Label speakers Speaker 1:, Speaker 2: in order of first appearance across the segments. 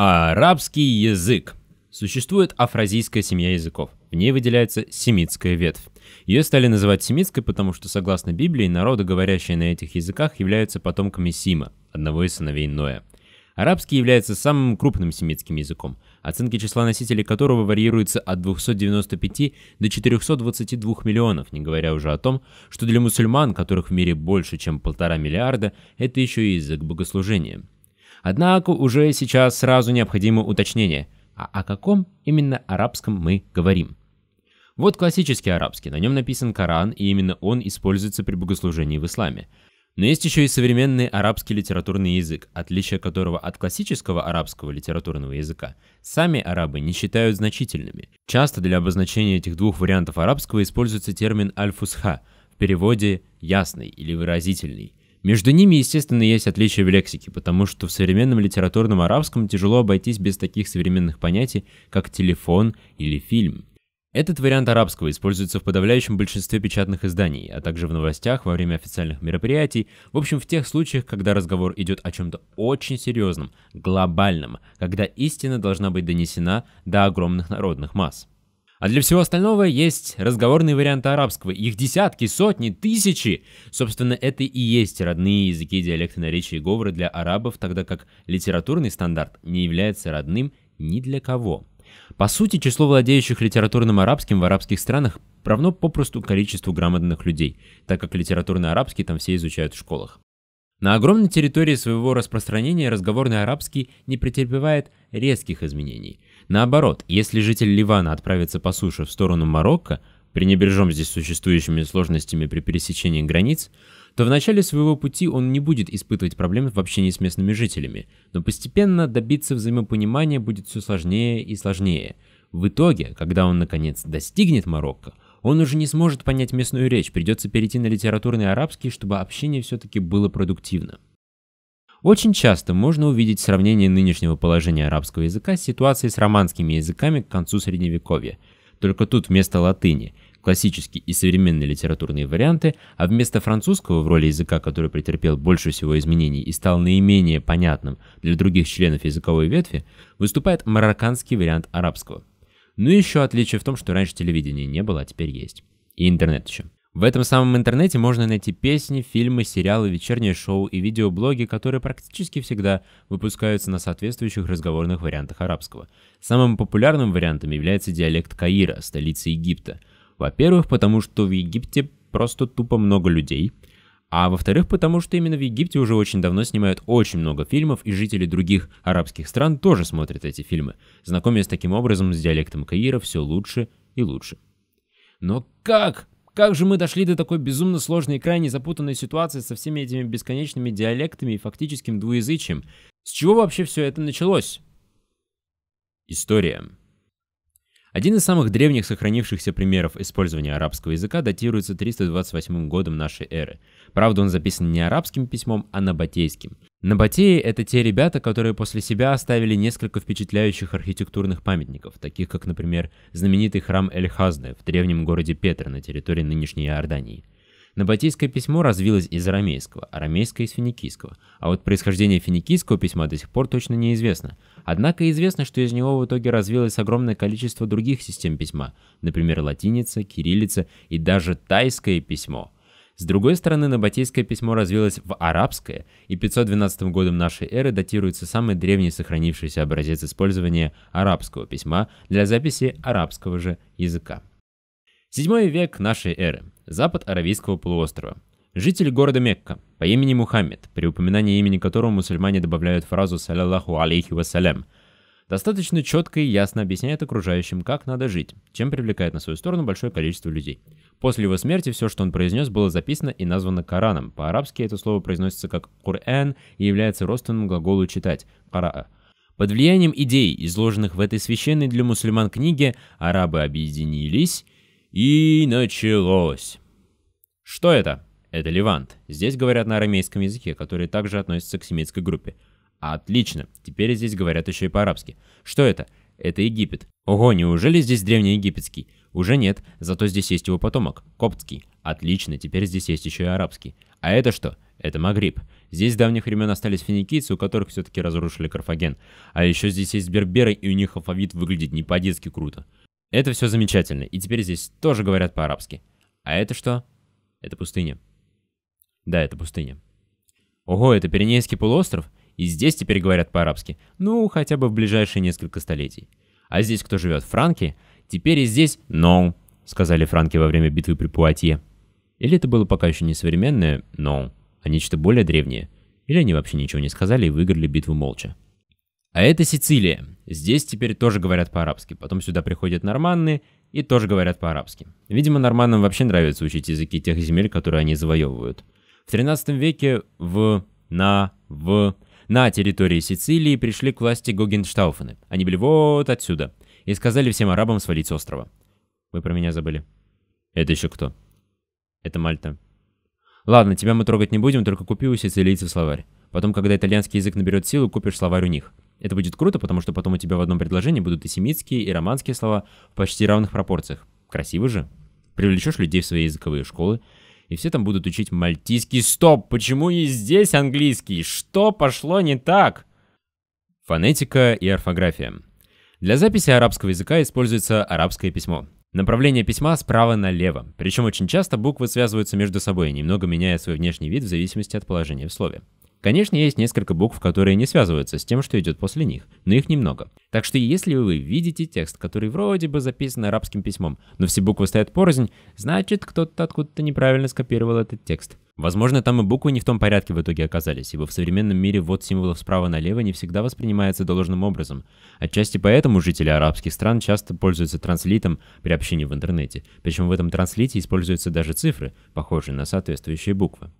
Speaker 1: Арабский язык. Существует афразийская семья языков. В ней выделяется семитская ветвь. Ее стали называть семитской, потому что, согласно Библии, народы, говорящие на этих языках, являются потомками Сима, одного из сыновей Ноя. Арабский является самым крупным семитским языком, оценки числа носителей которого варьируются от 295 до 422 миллионов, не говоря уже о том, что для мусульман, которых в мире больше, чем полтора миллиарда, это еще и язык богослужения. Однако уже сейчас сразу необходимо уточнение, а о каком именно арабском мы говорим. Вот классический арабский, на нем написан Коран, и именно он используется при богослужении в исламе. Но есть еще и современный арабский литературный язык, отличие которого от классического арабского литературного языка сами арабы не считают значительными. Часто для обозначения этих двух вариантов арабского используется термин альфусха, в переводе «ясный» или «выразительный». Между ними, естественно, есть отличия в лексике, потому что в современном литературном арабском тяжело обойтись без таких современных понятий, как телефон или фильм. Этот вариант арабского используется в подавляющем большинстве печатных изданий, а также в новостях, во время официальных мероприятий, в общем, в тех случаях, когда разговор идет о чем-то очень серьезном, глобальном, когда истина должна быть донесена до огромных народных масс. А для всего остального есть разговорные варианты арабского. Их десятки, сотни, тысячи. Собственно, это и есть родные языки, диалекты наречия и говоры для арабов, тогда как литературный стандарт не является родным ни для кого. По сути, число владеющих литературным арабским в арабских странах равно попросту количеству грамотных людей, так как литературный арабский там все изучают в школах. На огромной территории своего распространения разговорный арабский не претерпевает резких изменений – Наоборот, если житель Ливана отправится по суше в сторону Марокко, пренебрежем здесь существующими сложностями при пересечении границ, то в начале своего пути он не будет испытывать проблем в общении с местными жителями, но постепенно добиться взаимопонимания будет все сложнее и сложнее. В итоге, когда он наконец достигнет Марокко, он уже не сможет понять местную речь, придется перейти на литературный арабский, чтобы общение все-таки было продуктивно. Очень часто можно увидеть сравнение нынешнего положения арабского языка с ситуацией с романскими языками к концу Средневековья. Только тут вместо латыни – классические и современные литературные варианты, а вместо французского в роли языка, который претерпел больше всего изменений и стал наименее понятным для других членов языковой ветви, выступает марокканский вариант арабского. Ну и еще отличие в том, что раньше телевидения не было, а теперь есть. И интернет еще. В этом самом интернете можно найти песни, фильмы, сериалы, вечерние шоу и видеоблоги, которые практически всегда выпускаются на соответствующих разговорных вариантах арабского. Самым популярным вариантом является диалект Каира, столицы Египта. Во-первых, потому что в Египте просто тупо много людей. А во-вторых, потому что именно в Египте уже очень давно снимают очень много фильмов, и жители других арабских стран тоже смотрят эти фильмы, знакомясь таким образом с диалектом Каира все лучше и лучше. Но как как же мы дошли до такой безумно сложной и крайне запутанной ситуации со всеми этими бесконечными диалектами и фактическим двуязычием? С чего вообще все это началось? История. Один из самых древних сохранившихся примеров использования арабского языка датируется 328 годом нашей эры. Правда, он записан не арабским письмом, а набатейским. Набатеи — это те ребята, которые после себя оставили несколько впечатляющих архитектурных памятников, таких как, например, знаменитый храм Эль-Хазны в древнем городе Петр на территории нынешней Иордании — Набатейское письмо развилось из арамейского, арамейское из финикийского, а вот происхождение финикийского письма до сих пор точно неизвестно. Однако известно, что из него в итоге развилось огромное количество других систем письма, например, латиница, кириллица и даже тайское письмо – с другой стороны, набатейское письмо развилось в арабское, и 512 годом нашей эры датируется самый древний сохранившийся образец использования арабского письма для записи арабского же языка. Седьмой век нашей эры. Запад Аравийского полуострова. Житель города Мекка по имени Мухаммед, при упоминании имени которого мусульмане добавляют фразу «Саляллаху алейхи вассалям», достаточно четко и ясно объясняет окружающим, как надо жить, чем привлекает на свою сторону большое количество людей. После его смерти все, что он произнес, было записано и названо Кораном. По-арабски это слово произносится как «Кур'ан» и является родственным глаголу «читать» – «караа». Под влиянием идей, изложенных в этой священной для мусульман книге, арабы объединились – и началось. Что это? Это Левант. Здесь говорят на арамейском языке, который также относится к семитской группе. Отлично, теперь здесь говорят еще и по-арабски. Что это? Это Египет. Ого, неужели здесь древнеегипетский? Уже нет, зато здесь есть его потомок, коптский. Отлично, теперь здесь есть еще и арабский. А это что? Это Магриб. Здесь с давних времен остались финикийцы, у которых все-таки разрушили Карфаген. А еще здесь есть берберы, и у них алфавит выглядит не по-детски круто. Это все замечательно, и теперь здесь тоже говорят по-арабски. А это что? Это пустыня. Да, это пустыня. Ого, это Пиренейский полуостров? И здесь теперь говорят по-арабски. Ну, хотя бы в ближайшие несколько столетий. А здесь кто живет? Франки? Теперь и здесь «no», сказали франки во время битвы при Пуатье. Или это было пока еще не современное «no», а нечто более древнее. Или они вообще ничего не сказали и выиграли битву молча. А это Сицилия. Здесь теперь тоже говорят по-арабски. Потом сюда приходят норманны и тоже говорят по-арабски. Видимо, норманнам вообще нравится учить языки тех земель, которые они завоевывают. В 13 веке в... на... в... на территории Сицилии пришли к власти Гогенштауфены. Они были вот отсюда. И сказали всем арабам свалить с острова. Вы про меня забыли. Это еще кто? Это Мальта. Ладно, тебя мы трогать не будем, только купи у сицилийцев словарь. Потом, когда итальянский язык наберет силу, купишь словарь у них. Это будет круто, потому что потом у тебя в одном предложении будут и семитские, и романские слова в почти равных пропорциях. Красиво же. Привлечешь людей в свои языковые школы, и все там будут учить мальтийский. Стоп, почему и здесь английский? Что пошло не так? Фонетика и орфография. Для записи арабского языка используется арабское письмо. Направление письма справа налево, причем очень часто буквы связываются между собой, немного меняя свой внешний вид в зависимости от положения в слове. Конечно, есть несколько букв, которые не связываются с тем, что идет после них, но их немного. Так что если вы видите текст, который вроде бы записан арабским письмом, но все буквы стоят порознь, значит кто-то откуда-то неправильно скопировал этот текст. Возможно, там и буквы не в том порядке в итоге оказались, ибо в современном мире ввод символов справа налево не всегда воспринимается должным образом. Отчасти поэтому жители арабских стран часто пользуются транслитом при общении в интернете, причем в этом транслите используются даже цифры, похожие на соответствующие буквы.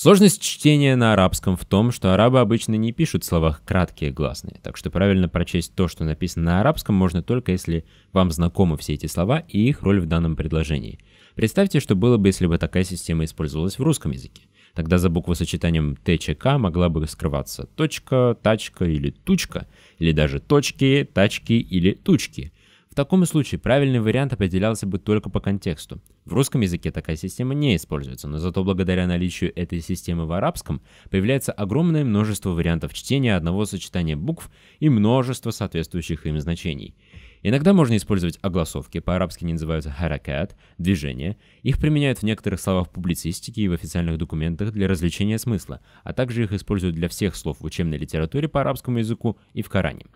Speaker 1: Сложность чтения на арабском в том, что арабы обычно не пишут в словах краткие гласные, так что правильно прочесть то, что написано на арабском, можно только если вам знакомы все эти слова и их роль в данном предложении. Представьте, что было бы, если бы такая система использовалась в русском языке. Тогда за буквосочетанием ТЧК могла бы скрываться точка, тачка или тучка, или даже точки, тачки или тучки таком случае правильный вариант определялся бы только по контексту. В русском языке такая система не используется, но зато благодаря наличию этой системы в арабском появляется огромное множество вариантов чтения одного сочетания букв и множество соответствующих им значений. Иногда можно использовать огласовки, по-арабски они называются харакат, (движение). Их применяют в некоторых словах публицистики и в официальных документах для развлечения смысла, а также их используют для всех слов в учебной литературе по арабскому языку и в Коране.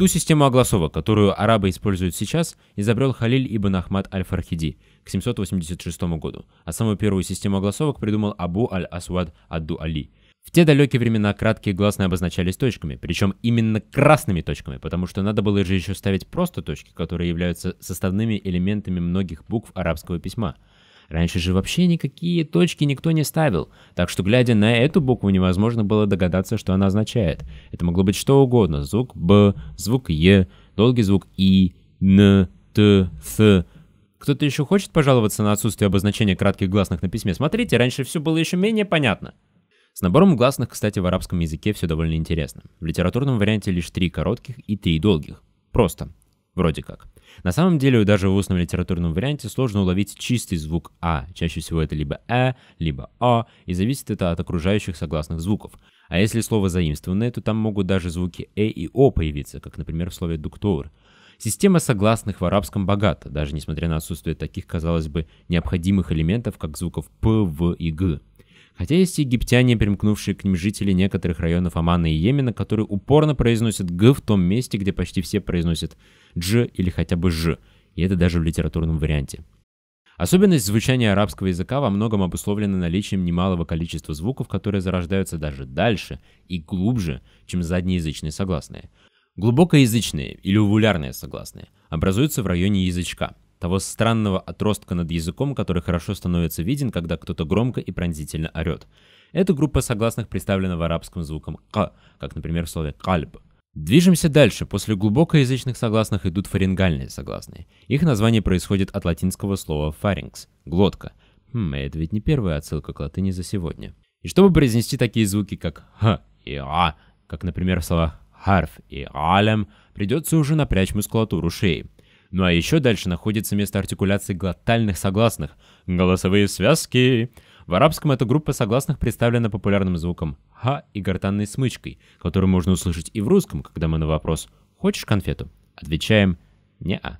Speaker 1: Ту систему огласовок, которую арабы используют сейчас, изобрел Халиль ибн Ахмад аль-Фархиди к 786 году, а самую первую систему огласовок придумал Абу аль-Асвад ад-Дуали. В те далекие времена краткие гласные обозначались точками, причем именно красными точками, потому что надо было же еще ставить просто точки, которые являются составными элементами многих букв арабского письма – Раньше же вообще никакие точки никто не ставил, так что, глядя на эту букву, невозможно было догадаться, что она означает. Это могло быть что угодно. Звук «б», звук «е», долгий звук «и», «н», «т», «с». Кто-то еще хочет пожаловаться на отсутствие обозначения кратких гласных на письме? Смотрите, раньше все было еще менее понятно. С набором гласных, кстати, в арабском языке все довольно интересно. В литературном варианте лишь три коротких и три долгих. Просто. Вроде как. На самом деле, даже в устном литературном варианте сложно уловить чистый звук «а». Чаще всего это либо «э», либо «о», и зависит это от окружающих согласных звуков. А если слово заимствованное, то там могут даже звуки «э» и «о» появиться, как, например, в слове «дуктовр». Система согласных в арабском богата, даже несмотря на отсутствие таких, казалось бы, необходимых элементов, как звуков «п», «в» и «г». Хотя есть египтяне, примкнувшие к ним жители некоторых районов Омана и Йемена, которые упорно произносят «г» в том месте, где почти все произносят «дж» или хотя бы «ж», и это даже в литературном варианте. Особенность звучания арабского языка во многом обусловлена наличием немалого количества звуков, которые зарождаются даже дальше и глубже, чем заднеязычные согласные. Глубокоязычные или увулярные согласные образуются в районе язычка – того странного отростка над языком, который хорошо становится виден, когда кто-то громко и пронзительно орет. Эта группа согласных представлена в арабском звуком к, как, например, в слове «кальб». Движемся дальше. После глубокоязычных согласных идут фарингальные согласные. Их название происходит от латинского слова «фарингс» — «глотка». Хм, а это ведь не первая отсылка к латыни за сегодня. И чтобы произнести такие звуки, как «х» и «а», как, например, в словах «харф» и алем, придется уже напрячь мускулатуру шеи. Ну а еще дальше находится место артикуляции глотальных согласных – голосовые связки. В арабском эта группа согласных представлена популярным звуком «ха» и гортанной смычкой, которую можно услышать и в русском, когда мы на вопрос «хочешь конфету?» отвечаем «не-а».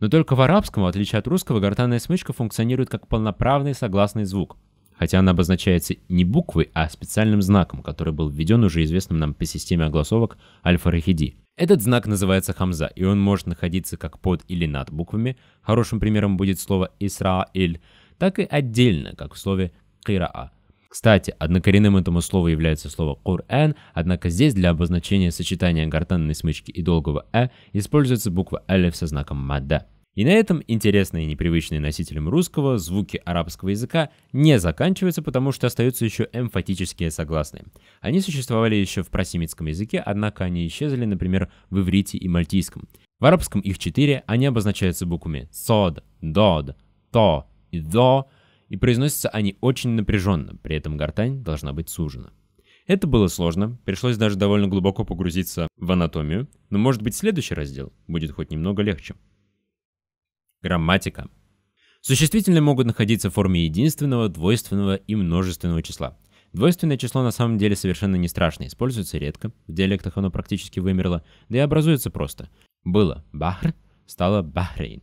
Speaker 1: Но только в арабском, в отличие от русского, гортанная смычка функционирует как полноправный согласный звук хотя она обозначается не буквой, а специальным знаком, который был введен уже известным нам по системе огласовок альфа-рахиди. Этот знак называется хамза, и он может находиться как под или над буквами, хорошим примером будет слово «исраэль», так и отдельно, как в слове «кираа». Кстати, однокоренным этому слову является слово «Кур'ан», однако здесь для обозначения сочетания гортанной смычки и долгого «э» используется буква «элев» со знаком «мадда». И на этом интересные и непривычные носителям русского звуки арабского языка не заканчиваются, потому что остаются еще эмфатические согласные. Они существовали еще в просимитском языке, однако они исчезли, например, в иврите и мальтийском. В арабском их четыре, они обозначаются буквами сод, дод, то и до, и произносятся они очень напряженно, при этом гортань должна быть сужена. Это было сложно, пришлось даже довольно глубоко погрузиться в анатомию, но может быть следующий раздел будет хоть немного легче. Грамматика. Существительные могут находиться в форме единственного, двойственного и множественного числа. Двойственное число на самом деле совершенно не страшно, используется редко, в диалектах оно практически вымерло, да и образуется просто. Было Бахр, стало Бахрейн.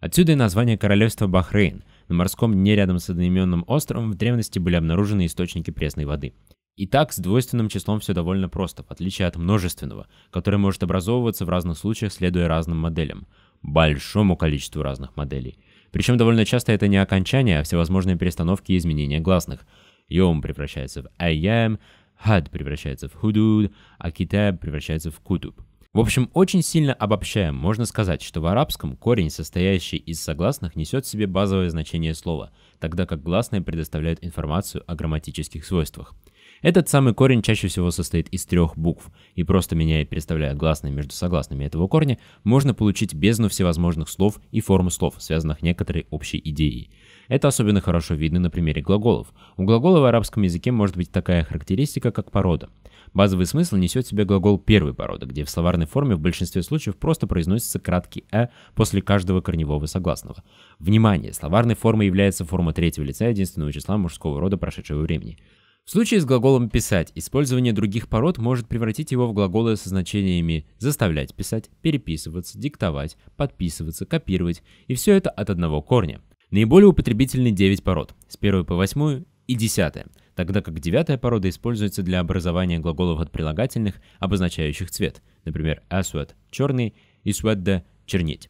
Speaker 1: Отсюда и название королевства Бахрейн. На морском дне рядом с одноименным островом в древности были обнаружены источники пресной воды. Итак, с двойственным числом все довольно просто, в отличие от множественного, которое может образовываться в разных случаях, следуя разным моделям большому количеству разных моделей. Причем довольно часто это не окончание, а всевозможные перестановки и изменения гласных. Йом превращается в айям, хад превращается в худуд, а китаб превращается в кутуб. В общем, очень сильно обобщаем, можно сказать, что в арабском корень, состоящий из согласных, несет в себе базовое значение слова, тогда как гласные предоставляют информацию о грамматических свойствах. Этот самый корень чаще всего состоит из трех букв, и просто меняя переставляя гласные между согласными этого корня, можно получить бездну всевозможных слов и форм слов, связанных некоторой общей идеей. Это особенно хорошо видно на примере глаголов. У глагола в арабском языке может быть такая характеристика, как порода. Базовый смысл несет в себе глагол первой породы, где в словарной форме в большинстве случаев просто произносится краткий «э» после каждого корневого согласного. Внимание! Словарной формой является форма третьего лица единственного числа мужского рода прошедшего времени. В случае с глаголом «писать» использование других пород может превратить его в глаголы со значениями «заставлять писать», «переписываться», «диктовать», «подписываться», «копировать» и все это от одного корня. Наиболее употребительны 9 пород с 1 по 8 и 10, тогда как девятая порода используется для образования глаголов от прилагательных, обозначающих цвет, например, «aswad» «а — «черный» и «swadda» — «чернить».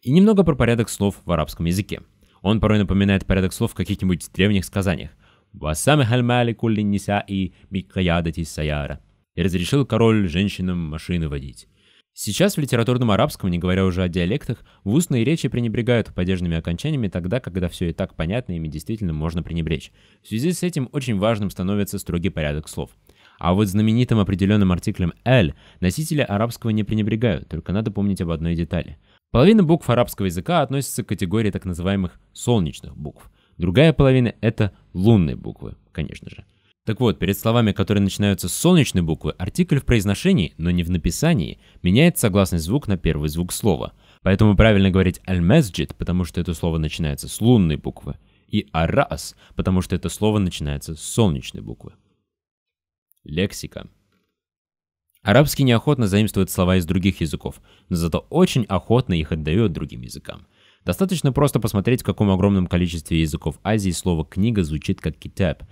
Speaker 1: И немного про порядок слов в арабском языке. Он порой напоминает порядок слов в каких-нибудь древних сказаниях. «Васамех аль-маликулли ниса и миккаядати саяра» и разрешил король женщинам машины водить. Сейчас в литературном арабском, не говоря уже о диалектах, в устные речи пренебрегают падежными окончаниями тогда, когда все и так понятно, ими действительно можно пренебречь. В связи с этим очень важным становится строгий порядок слов. А вот знаменитым определенным артиклем л, носители арабского не пренебрегают, только надо помнить об одной детали. Половина букв арабского языка относится к категории так называемых «солнечных букв», Другая половина – это лунные буквы, конечно же. Так вот, перед словами, которые начинаются с солнечной буквы, артикль в произношении, но не в написании, меняет согласный звук на первый звук слова. Поэтому правильно говорить «аль-месджид», потому что это слово начинается с лунной буквы, и «арас», потому что это слово начинается с солнечной буквы. Лексика. Арабский неохотно заимствует слова из других языков, но зато очень охотно их отдает другим языкам – Достаточно просто посмотреть, в каком огромном количестве языков Азии слово «книга» звучит как «китаб».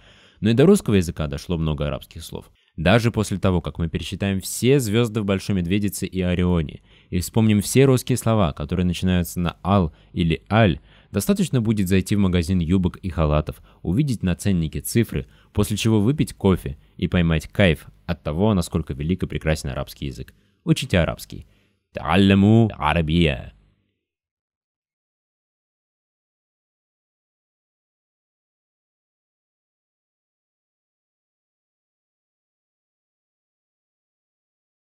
Speaker 1: Но и до русского языка дошло много арабских слов. Даже после того, как мы пересчитаем все звезды в Большой Медведице и Орионе, и вспомним все русские слова, которые начинаются на «ал» или «аль», достаточно будет зайти в магазин юбок и халатов, увидеть на ценнике цифры, после чего выпить кофе и поймать кайф от того, насколько велик и прекрасен арабский язык. Учите арабский. Та'алламу арабия.